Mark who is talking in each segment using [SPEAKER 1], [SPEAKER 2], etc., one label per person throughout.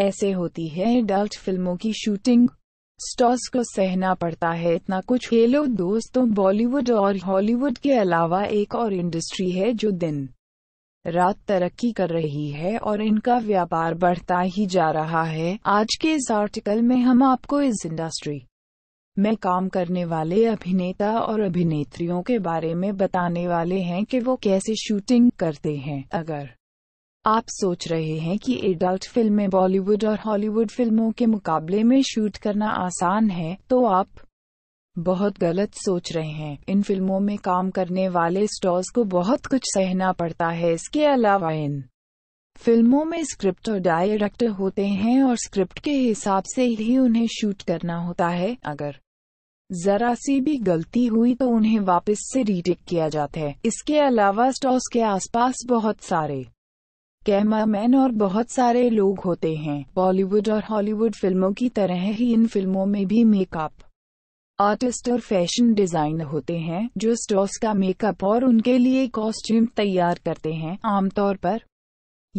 [SPEAKER 1] ऐसे होती है एडल्ट फिल्मों की शूटिंग स्टॉस को सहना पड़ता है इतना कुछ हेलो दोस्तों बॉलीवुड और हॉलीवुड के अलावा एक और इंडस्ट्री है जो दिन रात तरक्की कर रही है और इनका व्यापार बढ़ता ही जा रहा है आज के इस आर्टिकल में हम आपको इस इंडस्ट्री में काम करने वाले अभिनेता और अभिनेत्रियों के बारे में बताने वाले हैं कि वो कैसे शूटिंग करते हैं अगर आप सोच रहे हैं कि एडल्ट फिल्में बॉलीवुड और हॉलीवुड फिल्मों के मुकाबले में शूट करना आसान है तो आप बहुत गलत सोच रहे हैं इन फिल्मों में काम करने वाले स्टॉर्स को बहुत कुछ सहना पड़ता है इसके अलावा इन फिल्मों में स्क्रिप्ट और डायरेक्टर होते हैं और स्क्रिप्ट के हिसाब से ही उन्हें शूट करना होता है अगर जरा सी भी गलती हुई तो उन्हें वापस से रीटेक किया जाता है इसके अलावा स्टॉस के आसपास बहुत सारे कैमरामैन और बहुत सारे लोग होते हैं बॉलीवुड और हॉलीवुड फिल्मों की तरह ही इन फिल्मों में भी मेकअप आर्टिस्ट और फैशन डिजाइनर होते हैं जो स्टोर्स का मेकअप और उनके लिए कॉस्ट्यूम तैयार करते हैं आमतौर पर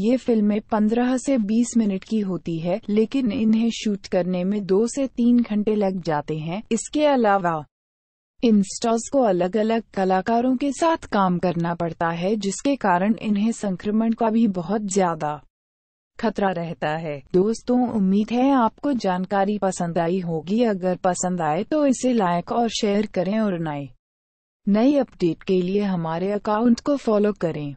[SPEAKER 1] ये फिल्में 15 से 20 मिनट की होती है लेकिन इन्हें शूट करने में दो से तीन घंटे लग जाते हैं इसके अलावा इन स्टॉल्स को अलग अलग कलाकारों के साथ काम करना पड़ता है जिसके कारण इन्हें संक्रमण का भी बहुत ज्यादा खतरा रहता है दोस्तों उम्मीद है आपको जानकारी पसंद आई होगी अगर पसंद आए तो इसे लाइक और शेयर करें और नए नई अपडेट के लिए हमारे
[SPEAKER 2] अकाउंट को फॉलो करें